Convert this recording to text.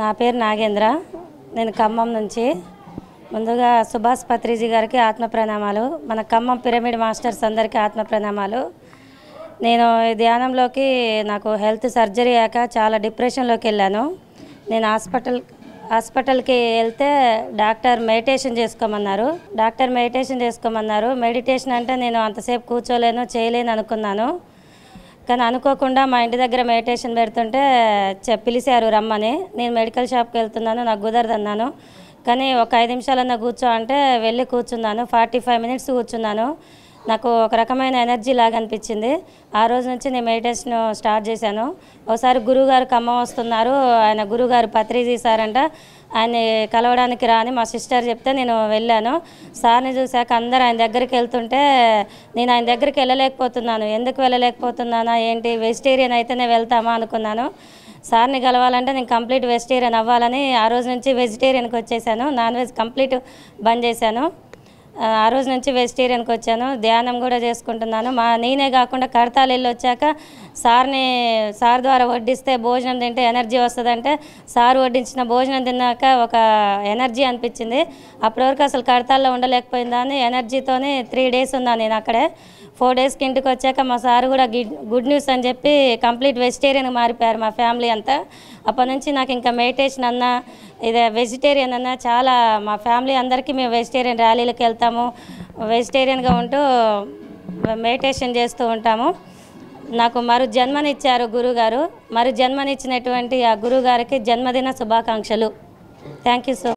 నా పేరు నాగేంద్ర నేను ఖమ్మం నుంచి ముందుగా సుభాష్ పత్రిజీ గారికి ఆత్మ ప్రణామాలు మన ఖమ్మం పిరమిడ్ మాస్టర్స్ అందరికీ ఆత్మ ప్రణామాలు నేను ధ్యానంలోకి నాకు హెల్త్ సర్జరీ అయ్యాక చాలా డిప్రెషన్లోకి వెళ్ళాను నేను హాస్పిటల్ హాస్పిటల్కి వెళ్తే డాక్టర్ మెడిటేషన్ చేసుకోమన్నారు డాక్టర్ మెడిటేషన్ చేసుకోమన్నారు మెడిటేషన్ అంటే నేను అంతసేపు కూర్చోలేను చేయలేను అనుకున్నాను కానీ అనుకోకుండా మా ఇంటి దగ్గర మెడిటేషన్ పెడుతుంటే పిలిచారు రమ్మని నేను మెడికల్ షాప్కి వెళ్తున్నాను నాకు కుదరదు అన్నాను కానీ ఒక ఐదు నిమిషాలన్నా కూర్చో అంటే వెళ్ళి కూర్చున్నాను ఫార్టీ ఫైవ్ మినిట్స్ కూర్చున్నాను నాకు ఒక రకమైన ఎనర్జీ లాగా అనిపించింది ఆ రోజు నుంచి నేను మెడిటేషన్ స్టార్ట్ చేశాను ఒకసారి గురువుగారు ఖమ్మం వస్తున్నారు ఆయన గురువుగారు పత్రి తీశారంట ఆయన్ని కలవడానికి రాని మా సిస్టర్ చెప్తే నేను వెళ్ళాను సార్ని చూశాక అందరు ఆయన దగ్గరికి వెళ్తుంటే నేను ఆయన దగ్గరికి వెళ్ళలేకపోతున్నాను ఎందుకు వెళ్ళలేకపోతున్నానా ఏంటి వెజిటేరియన్ అయితేనే వెళ్తామా అనుకున్నాను సార్ని కలవాలంటే నేను కంప్లీట్ వెజిటేరియన్ అవ్వాలని ఆ రోజు నుంచి వెజిటేరియన్కి వచ్చేసాను నాన్ వెజ్ కంప్లీట్ బంద్ చేశాను ఆ రోజు నుంచి వెజిటేరియన్కి వచ్చాను ధ్యానం కూడా చేసుకుంటున్నాను మా నేనే కాకుండా కడతాలు వెళ్ళి వచ్చాక సార్ని సార్ ద్వారా వడ్డిస్తే భోజనం తింటే ఎనర్జీ వస్తుందంటే సార్ వడ్డించిన భోజనం తిన్నాక ఒక ఎనర్జీ అనిపించింది అప్పటివరకు వరకు అసలు కడతాల్లో ఉండలేకపోయిందని ఎనర్జీతోనే త్రీ డేస్ ఉన్నాను నేను అక్కడే ఫోర్ డేస్కి ఇంటికి వచ్చాక మా సార్ కూడా గుడ్ న్యూస్ అని చెప్పి కంప్లీట్ వెజిటేరియన్ మారిపోయారు మా ఫ్యామిలీ అంతా అప్పటి నుంచి నాకు ఇంకా మెడిటేషన్ అన్నా ఇది వెజిటేరియన్ అన్న చాలా మా ఫ్యామిలీ అందరికీ మేము వెజిటేరియన్ ర్యాలీలకు వెళ్తాము వెజిటేరియన్గా ఉంటూ మెడిటేషన్ చేస్తూ ఉంటాము నాకు మరు జన్మనిచ్చారు గురుగారు మరు జన్మనిచ్చినటువంటి ఆ గురుగారికి జన్మదిన శుభాకాంక్షలు థ్యాంక్ యూ సో